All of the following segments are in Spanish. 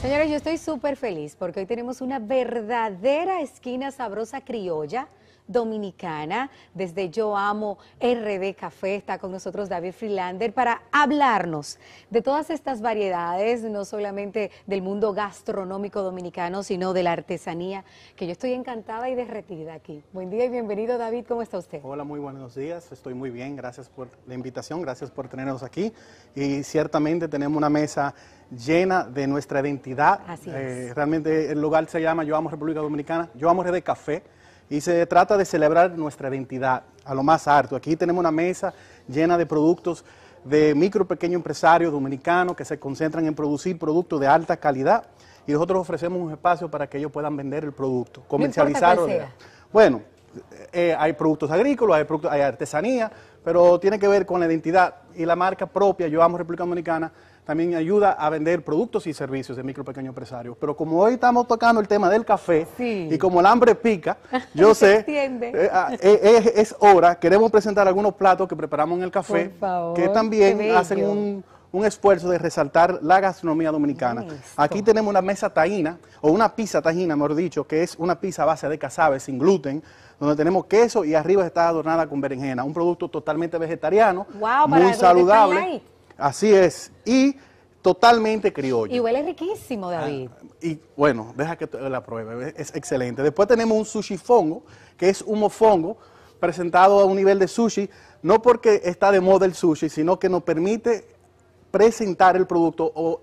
Señores, yo estoy súper feliz porque hoy tenemos una verdadera esquina sabrosa criolla dominicana. Desde Yo Amo RD Café está con nosotros David Freelander para hablarnos de todas estas variedades, no solamente del mundo gastronómico dominicano, sino de la artesanía, que yo estoy encantada y derretida aquí. Buen día y bienvenido David, ¿cómo está usted? Hola, muy buenos días, estoy muy bien, gracias por la invitación, gracias por tenernos aquí y ciertamente tenemos una mesa llena de nuestra identidad Así eh, realmente el lugar se llama Yo Amo República Dominicana, Yo Amo Red de Café, y se trata de celebrar nuestra identidad a lo más ALTO. Aquí tenemos una mesa llena de productos de micro y pequeño empresarios dominicanos que se concentran en producir productos de alta calidad y nosotros ofrecemos un espacio para que ellos puedan vender el producto, comercializarlo. bueno, eh, eh, hay productos agrícolas, hay, productos, artesanía, pero tiene que ver con la identidad y la marca propia. Yo amo República Dominicana, también ayuda a vender productos y servicios de micro pequeños empresarios. Pero como hoy estamos tocando el tema del café y como el hambre pica, yo sé, eh, ah, es, hora, queremos presentar algunos platos que preparamos en el café, que también hacen un un esfuerzo de resaltar la gastronomía dominicana. Aquí tenemos una mesa taína, o una pizza tajina, mejor dicho, que es una pizza base de cazabe sin gluten, donde tenemos queso y arriba está adornada con berenjena, un producto totalmente vegetariano, muy saludable. Así es. Y totalmente criollo. Y huele riquísimo, ah, David. y bueno, deja que la pruebe, es excelente. Después tenemos un sushi fongo, que es un fongo, presentado a un nivel de sushi, no porque está de moda el sushi, sino que nos permite presentar el producto o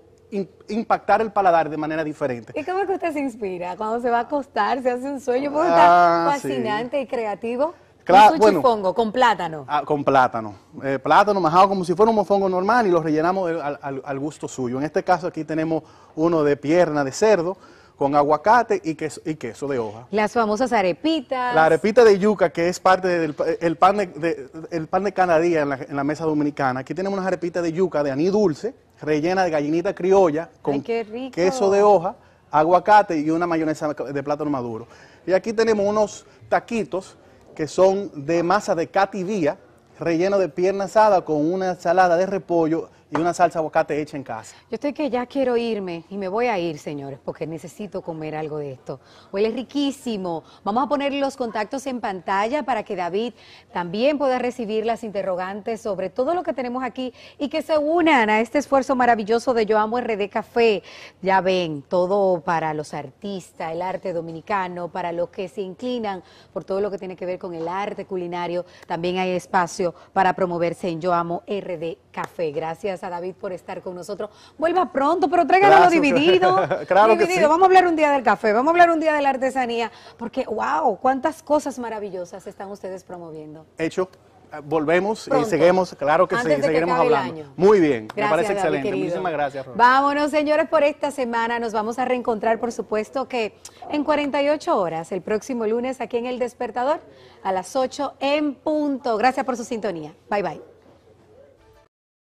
impactar el paladar de manera diferente. ¿Y cómo es que usted se inspira? Cuando se va a acostar, se hace un sueño, puede está ah, fascinante y creativo. Claro, un bueno, con plátano. Ah, con plátano. Eh, plátano majado como si fuera un mofongo normal y lo rellenamos al, gusto suyo. En este caso aquí tenemos uno de pierna de cerdo con aguacate y queso, y queso de hoja. Las famosas arepitas. La arepita de yuca, que es parte del pan, de, el pan canadía en la, mesa dominicana. Aquí tenemos unas arepitas de yuca de aní dulce, rellena de gallinita criolla, con queso de hoja, aguacate y una mayonesa de plátano maduro. Y aquí tenemos unos taquitos que son de masa de cativía, relleno de pierna asada con una ensalada de repollo y una salsa bocate hecha en casa. Yo estoy que ya quiero irme y me voy a ir, señores, porque necesito comer algo de esto. Huele riquísimo. Vamos a poner los contactos en pantalla para que David también pueda recibir las interrogantes sobre todo lo que tenemos aquí y que se unan a este esfuerzo maravilloso de Yo Amo RD Café. Ya ven, todo para los artistas, el arte dominicano, para los que se inclinan por todo lo que tiene que ver con el arte culinario. También hay espacio para promoverse en Yo Amo RD Café. Gracias a David por estar con nosotros. Vuelva pronto, pero tráiganlo dividido. Vamos a hablar un día del café, vamos a hablar un día de la artesanía, porque wow, cuántas cosas maravillosas están ustedes promoviendo. Hecho. Ah, volvemos y seguimos, claro que seguiremos hablando. Muy bien, me parece excelente. Muchísimas gracias, Vámonos, señores, por esta semana. Nos vamos a reencontrar, por supuesto, que en 48 horas, el próximo lunes, aquí en El Despertador, a las 8 en punto. Gracias por su sintonía. Bye, bye.